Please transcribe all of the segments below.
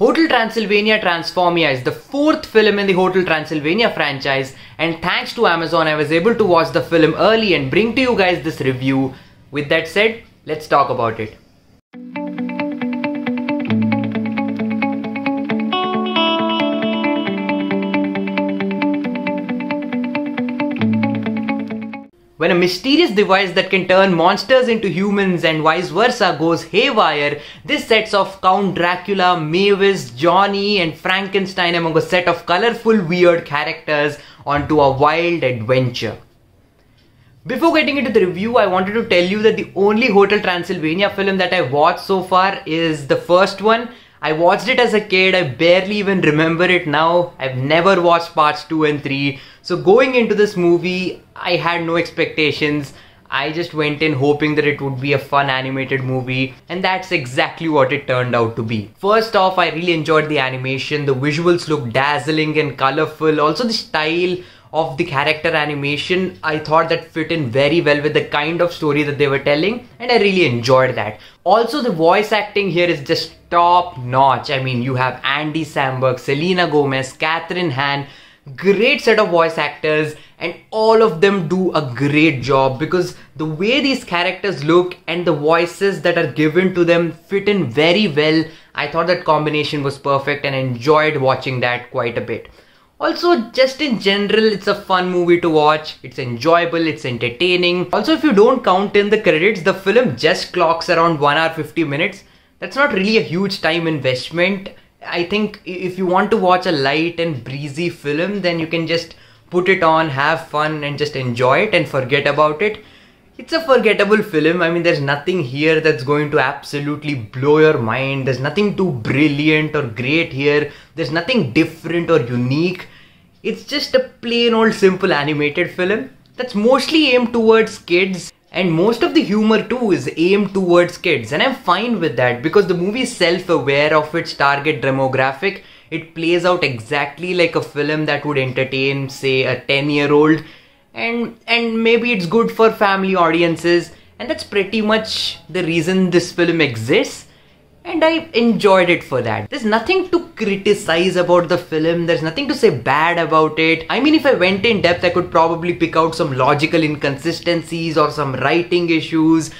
Hotel Transylvania Transformia is the fourth film in the Hotel Transylvania franchise and thanks to Amazon I was able to watch the film early and bring to you guys this review. With that said, let's talk about it. When a mysterious device that can turn monsters into humans and vice versa goes haywire, this sets off Count Dracula, Mavis, Johnny and Frankenstein among a set of colorful weird characters onto a wild adventure. Before getting into the review, I wanted to tell you that the only Hotel Transylvania film that I watched so far is the first one, I watched it as a kid, I barely even remember it now. I've never watched parts 2 and 3. So going into this movie, I had no expectations. I just went in hoping that it would be a fun animated movie and that's exactly what it turned out to be. First off, I really enjoyed the animation. The visuals look dazzling and colorful. Also the style of the character animation I thought that fit in very well with the kind of story that they were telling and I really enjoyed that. Also the voice acting here is just top notch. I mean you have Andy Samberg, Selena Gomez, Catherine Hahn, great set of voice actors and all of them do a great job because the way these characters look and the voices that are given to them fit in very well. I thought that combination was perfect and enjoyed watching that quite a bit. Also, just in general, it's a fun movie to watch. It's enjoyable, it's entertaining. Also, if you don't count in the credits, the film just clocks around 1 hour 50 minutes. That's not really a huge time investment. I think if you want to watch a light and breezy film, then you can just put it on, have fun and just enjoy it and forget about it. It's a forgettable film. I mean, there's nothing here that's going to absolutely blow your mind. There's nothing too brilliant or great here. There's nothing different or unique. It's just a plain old simple animated film that's mostly aimed towards kids and most of the humor too is aimed towards kids and I'm fine with that because the movie is self-aware of its target demographic. It plays out exactly like a film that would entertain say a 10 year old and and maybe it's good for family audiences and that's pretty much the reason this film exists and I enjoyed it for that. There's nothing to criticize about the film, there's nothing to say bad about it. I mean if I went in depth I could probably pick out some logical inconsistencies or some writing issues,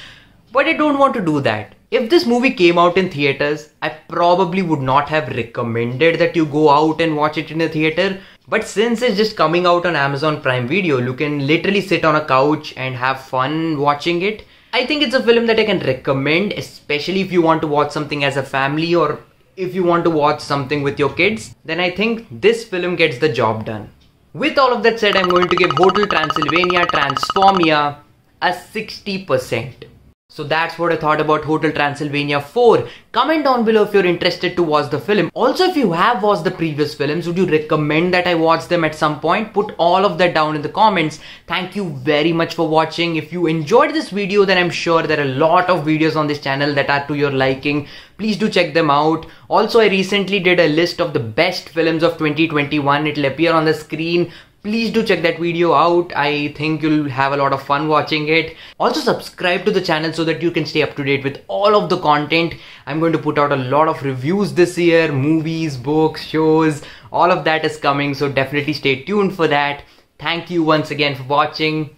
but I don't want to do that. If this movie came out in theaters, I probably would not have recommended that you go out and watch it in a theater but since it's just coming out on Amazon Prime Video, you can literally sit on a couch and have fun watching it. I think it's a film that I can recommend, especially if you want to watch something as a family or if you want to watch something with your kids, then I think this film gets the job done. With all of that said, I'm going to give Hotel Transylvania Transformia a 60%. So that's what I thought about Hotel Transylvania 4. Comment down below if you're interested to watch the film. Also, if you have watched the previous films, would you recommend that I watch them at some point? Put all of that down in the comments. Thank you very much for watching. If you enjoyed this video, then I'm sure there are a lot of videos on this channel that are to your liking. Please do check them out. Also, I recently did a list of the best films of 2021. It'll appear on the screen please do check that video out i think you'll have a lot of fun watching it also subscribe to the channel so that you can stay up to date with all of the content i'm going to put out a lot of reviews this year movies books shows all of that is coming so definitely stay tuned for that thank you once again for watching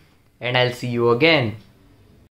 and i'll see you again